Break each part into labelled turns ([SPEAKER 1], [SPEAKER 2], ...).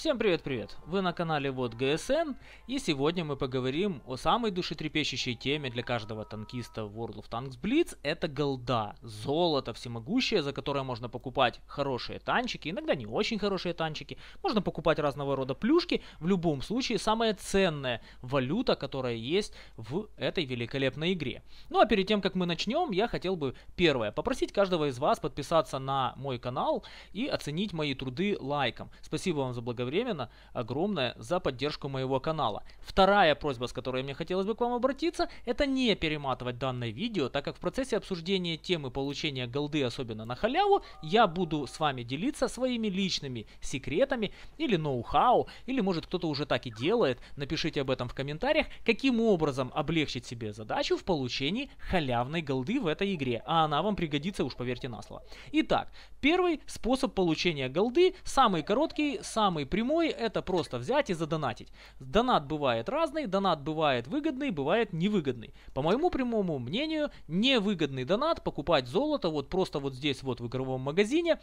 [SPEAKER 1] Всем привет-привет! Вы на канале Вот ГСН, и сегодня мы поговорим о самой душетрепещущей теме для каждого танкиста в World of Tanks Blitz – это голда, золото всемогущее, за которое можно покупать хорошие танчики, иногда не очень хорошие танчики, можно покупать разного рода плюшки, в любом случае самая ценная валюта, которая есть в этой великолепной игре. Ну а перед тем, как мы начнем, я хотел бы, первое, попросить каждого из вас подписаться на мой канал и оценить мои труды лайком. Спасибо вам за благоволение своевременно огромное за поддержку моего канала. Вторая просьба, с которой мне хотелось бы к вам обратиться, это не перематывать данное видео, так как в процессе обсуждения темы получения голды, особенно на халяву, я буду с вами делиться своими личными секретами или ноу-хау, или может кто-то уже так и делает, напишите об этом в комментариях, каким образом облегчить себе задачу в получении халявной голды в этой игре, а она вам пригодится, уж поверьте на слово. Итак, первый способ получения голды, самый короткий, самый прямой, прямой это просто взять и задонатить. Донат бывает разный, донат бывает выгодный, бывает невыгодный. По моему прямому мнению, невыгодный донат покупать золото вот просто вот здесь вот в игровом магазине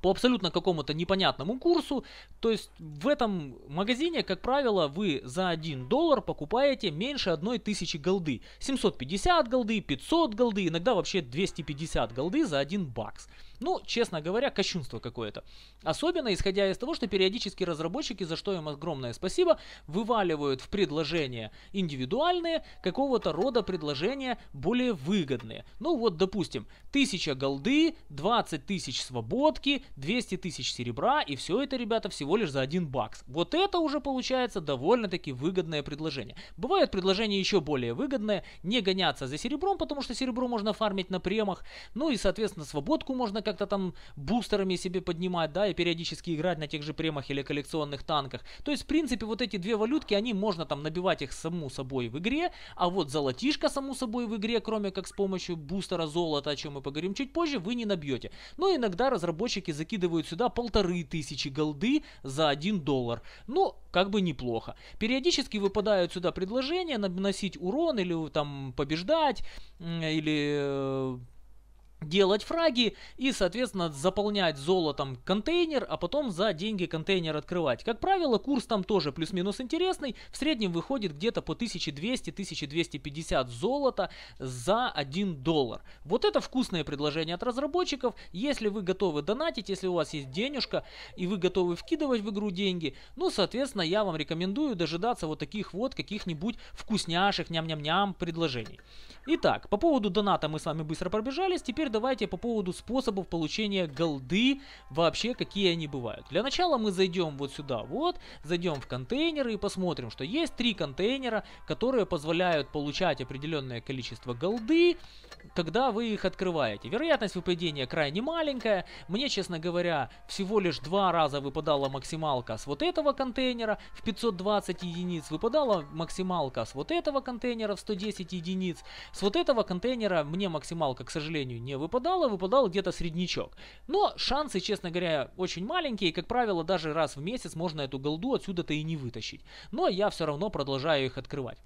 [SPEAKER 1] по абсолютно какому-то непонятному курсу. То есть в этом магазине, как правило, вы за 1 доллар покупаете меньше 1000 голды. 750 голды, 500 голды, иногда вообще 250 голды за 1 бакс. Ну, честно говоря, кощунство какое-то. Особенно исходя из того, что периодически разработчики, за что им огромное спасибо, вываливают в предложения индивидуальные, какого-то рода предложения более выгодные. Ну вот, допустим, 1000 голды, 20 тысяч свободки, 200 тысяч серебра, и все это, ребята, всего лишь за 1 бакс. Вот это уже получается довольно-таки выгодное предложение. Бывают предложения еще более выгодные, не гоняться за серебром, потому что серебро можно фармить на премах, ну и, соответственно, свободку можно как-то там бустерами себе поднимать, да, и периодически играть на тех же премах или коллекционных танках. То есть, в принципе, вот эти две валютки, они можно там набивать их саму собой в игре, а вот золотишко саму собой в игре, кроме как с помощью бустера золота, о чем мы поговорим чуть позже, вы не набьете. Но ну, иногда разработчики закидывают сюда полторы тысячи голды за 1 доллар. Ну, как бы неплохо. Периодически выпадают сюда предложения наносить урон или э, там побеждать, или э, делать фраги и, соответственно, заполнять золотом контейнер, а потом за деньги контейнер открывать. Как правило, курс там тоже плюс-минус интересный. В среднем выходит где-то по 1200-1250 золота за 1 доллар. Вот это вкусное предложение от разработчиков. Если вы готовы донатить, если у вас есть денежка и вы готовы вкидывать в игру деньги, ну, соответственно, я вам рекомендую дожидаться вот таких вот каких-нибудь вкусняшек, ням-ням-ням предложений. Итак, по поводу доната мы с вами быстро пробежались. Теперь теперь давайте по поводу способов получения голды, вообще какие они бывают. Для начала мы зайдем вот сюда вот, зайдем в контейнеры и посмотрим, что есть три контейнера, которые позволяют получать определенное количество голды когда вы их открываете. Вероятность выпадения крайне маленькая. Мне, честно говоря, всего лишь два раза выпадала максималка с вот этого контейнера в 520 единиц, выпадала максималка с вот этого контейнера в 110 единиц. С вот этого контейнера мне максималка, к сожалению, не выпадала, выпадал где-то среднячок. Но шансы, честно говоря, очень маленькие, и, как правило, даже раз в месяц можно эту голду отсюда-то и не вытащить. Но я все равно продолжаю их открывать.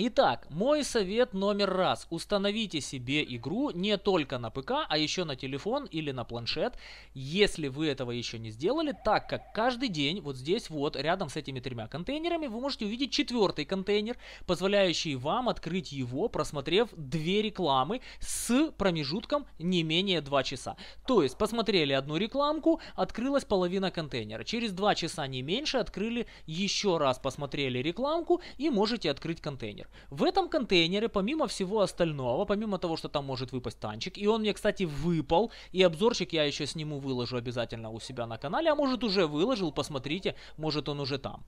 [SPEAKER 1] Итак, мой совет номер раз. Установите себе игру не только на ПК, а еще на телефон или на планшет, если вы этого еще не сделали, так как каждый день вот здесь вот рядом с этими тремя контейнерами вы можете увидеть четвертый контейнер, позволяющий вам открыть его, просмотрев две рекламы с промежутком не менее 2 часа. То есть посмотрели одну рекламку, открылась половина контейнера. Через 2 часа не меньше открыли еще раз, посмотрели рекламку и можете открыть контейнер. В этом контейнере, помимо всего остального, помимо того, что там может выпасть танчик, и он мне, кстати, выпал, и обзорчик я еще сниму, выложу обязательно у себя на канале, а может уже выложил, посмотрите, может он уже там.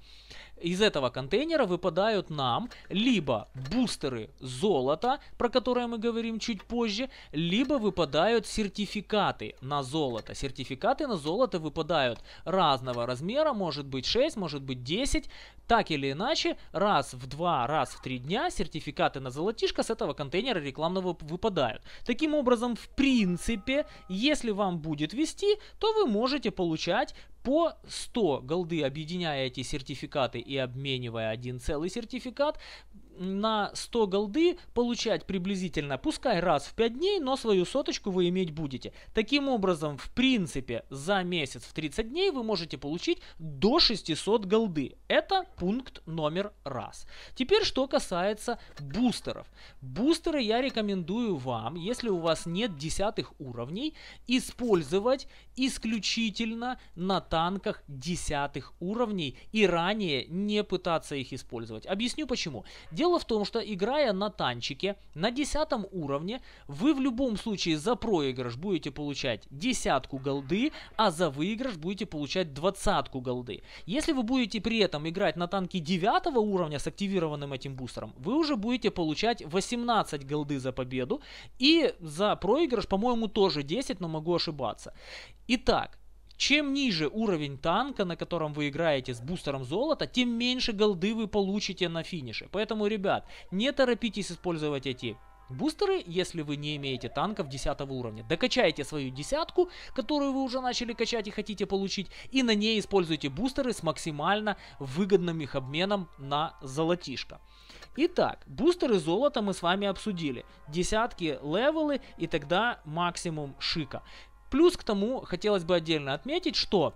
[SPEAKER 1] Из этого контейнера выпадают нам либо бустеры золота, про которые мы говорим чуть позже, либо выпадают сертификаты на золото. Сертификаты на золото выпадают разного размера, может быть 6, может быть 10, так или иначе, раз в 2, раз в 3 дня дня сертификаты на золотишко с этого контейнера рекламного выпадают. Таким образом, в принципе, если вам будет вести, то вы можете получать по 100 голды, объединяя эти сертификаты и обменивая один целый сертификат, на 100 голды получать приблизительно, пускай раз в 5 дней, но свою соточку вы иметь будете. Таким образом, в принципе, за месяц в 30 дней вы можете получить до 600 голды. Это пункт номер раз. Теперь, что касается бустеров. Бустеры я рекомендую вам, если у вас нет десятых уровней, использовать исключительно на танках десятых уровней и ранее не пытаться их использовать. Объясню почему. Дело Дело в том, что играя на танчике на 10 уровне, вы в любом случае за проигрыш будете получать десятку голды, а за выигрыш будете получать двадцатку голды. Если вы будете при этом играть на танке 9 уровня с активированным этим бустером, вы уже будете получать 18 голды за победу и за проигрыш, по-моему, тоже 10, но могу ошибаться. Итак, чем ниже уровень танка, на котором вы играете с бустером золота, тем меньше голды вы получите на финише. Поэтому, ребят, не торопитесь использовать эти бустеры, если вы не имеете танков 10 уровня. Докачайте свою десятку, которую вы уже начали качать и хотите получить, и на ней используйте бустеры с максимально выгодным их обменом на золотишко. Итак, бустеры золота мы с вами обсудили. Десятки левелы и тогда максимум шика. Плюс к тому, хотелось бы отдельно отметить, что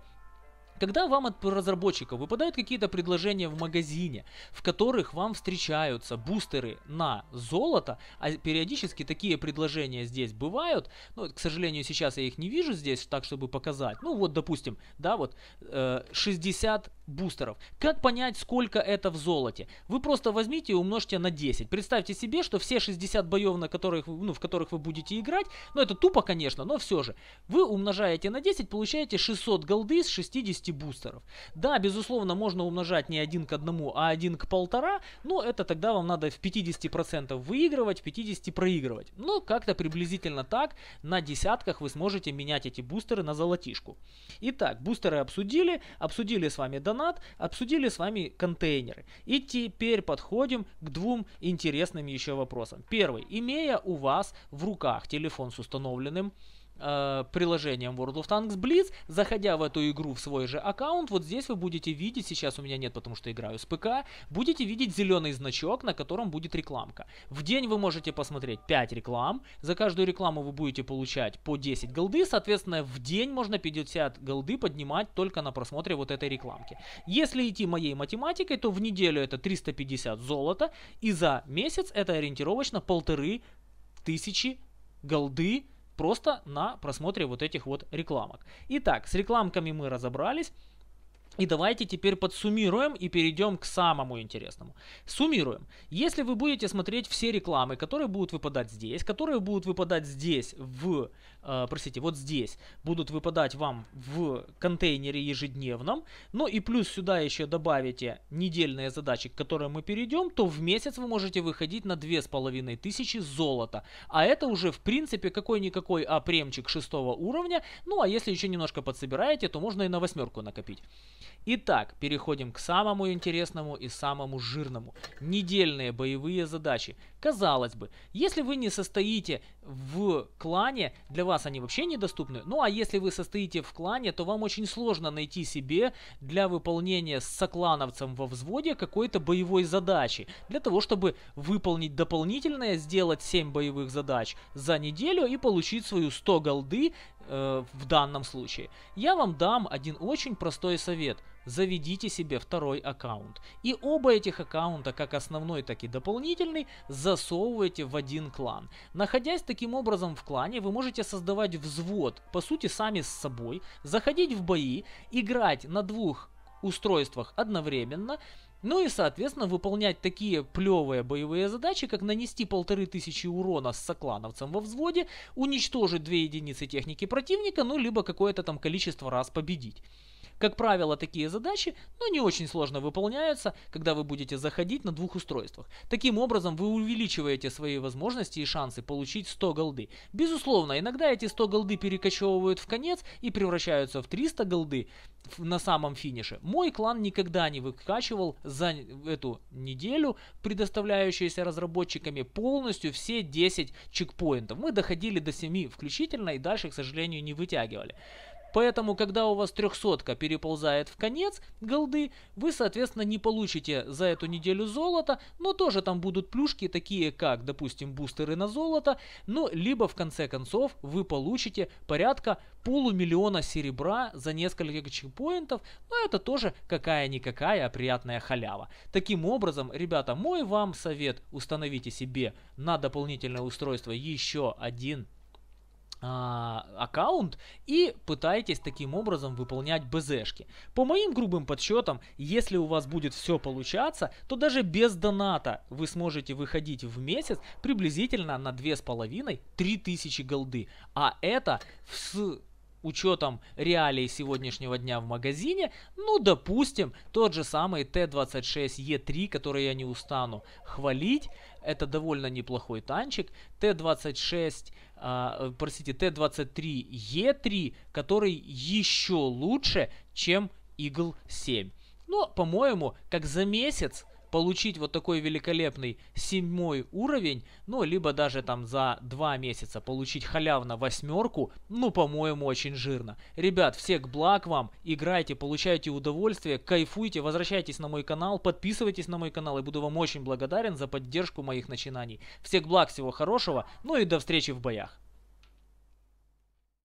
[SPEAKER 1] когда вам от разработчиков выпадают какие-то предложения в магазине, в которых вам встречаются бустеры на золото, а периодически такие предложения здесь бывают, но, ну, к сожалению, сейчас я их не вижу здесь так, чтобы показать. Ну вот, допустим, да, вот э, 60 бустеров. Как понять, сколько это в золоте? Вы просто возьмите и умножьте на 10. Представьте себе, что все 60 боев, на которых, ну, в которых вы будете играть, ну это тупо, конечно, но все же, вы умножаете на 10, получаете 600 голды с 60 бустеров. Да, безусловно, можно умножать не один к одному, а один к полтора, но это тогда вам надо в 50% выигрывать, в 50% проигрывать. Но как-то приблизительно так, на десятках вы сможете менять эти бустеры на золотишку. Итак, бустеры обсудили, обсудили с вами донат, донат, обсудили с вами контейнеры. И теперь подходим к двум интересным еще вопросам. Первый. Имея у вас в руках телефон с установленным Э, приложением World of Tanks Blitz, заходя в эту игру в свой же аккаунт, вот здесь вы будете видеть, сейчас у меня нет, потому что играю с ПК, будете видеть зеленый значок, на котором будет рекламка. В день вы можете посмотреть 5 реклам, за каждую рекламу вы будете получать по 10 голды, соответственно, в день можно 50 голды поднимать только на просмотре вот этой рекламки. Если идти моей математикой, то в неделю это 350 золота, и за месяц это ориентировочно полторы тысячи голды, просто на просмотре вот этих вот рекламок. Итак, с рекламками мы разобрались. И давайте теперь подсуммируем и перейдем к самому интересному. Суммируем. Если вы будете смотреть все рекламы, которые будут выпадать здесь, которые будут выпадать здесь в а, простите, вот здесь будут выпадать вам в контейнере ежедневном. Ну и плюс сюда еще добавите недельные задачи, к которым мы перейдем, то в месяц вы можете выходить на 2500 золота. А это уже в принципе какой-никакой апремчик 6 уровня. Ну а если еще немножко подсобираете, то можно и на восьмерку накопить. Итак, переходим к самому интересному и самому жирному. Недельные боевые задачи. Казалось бы, если вы не состоите в клане, для вас они вообще недоступны. Ну а если вы состоите в клане, то вам очень сложно найти себе для выполнения с соклановцем во взводе какой-то боевой задачи. Для того, чтобы выполнить дополнительное, сделать 7 боевых задач за неделю и получить свою 100 голды э, в данном случае, я вам дам один очень простой совет. Заведите себе второй аккаунт. И оба этих аккаунта, как основной, так и дополнительный, засовывайте в один клан. Находясь таким образом в клане, вы можете создавать взвод, по сути, сами с собой, заходить в бои, играть на двух устройствах одновременно – ну и, соответственно, выполнять такие плевые боевые задачи, как нанести полторы тысячи урона с соклановцем во взводе, уничтожить две единицы техники противника, ну либо какое-то там количество раз победить. Как правило, такие задачи, но не очень сложно выполняются, когда вы будете заходить на двух устройствах. Таким образом, вы увеличиваете свои возможности и шансы получить 100 голды. Безусловно, иногда эти 100 голды перекочевывают в конец и превращаются в 300 голды на самом финише. Мой клан никогда не выкачивал за эту неделю, предоставляющуюся разработчиками, полностью все 10 чекпоинтов. Мы доходили до 7 включительно и дальше, к сожалению, не вытягивали. Поэтому, когда у вас трехсотка переползает в конец голды, вы, соответственно, не получите за эту неделю золото, но тоже там будут плюшки, такие как, допустим, бустеры на золото, ну, либо, в конце концов, вы получите порядка полумиллиона серебра за несколько чекпоинтов, но это тоже какая-никакая приятная халява. Таким образом, ребята, мой вам совет, установите себе на дополнительное устройство еще один а, аккаунт и пытаетесь таким образом выполнять БЗшки. По моим грубым подсчетам, если у вас будет все получаться, то даже без доната вы сможете выходить в месяц приблизительно на 2500-3000 голды. А это с учетом реалий сегодняшнего дня в магазине, ну, допустим, тот же самый Т26Е3, который я не устану хвалить, это довольно неплохой танчик. Т-26, а, э, простите, Т-23Е3, который еще лучше, чем игл 7. Но, ну, по-моему, как за месяц получить вот такой великолепный седьмой уровень, ну, либо даже там за два месяца получить халявно восьмерку, ну, по-моему, очень жирно. Ребят, всех благ вам, играйте, получайте удовольствие, кайфуйте, возвращайтесь на мой канал, подписывайтесь на мой канал, и буду вам очень благодарен за поддержку моих начинаний. Всех благ, всего хорошего, ну и до встречи в боях.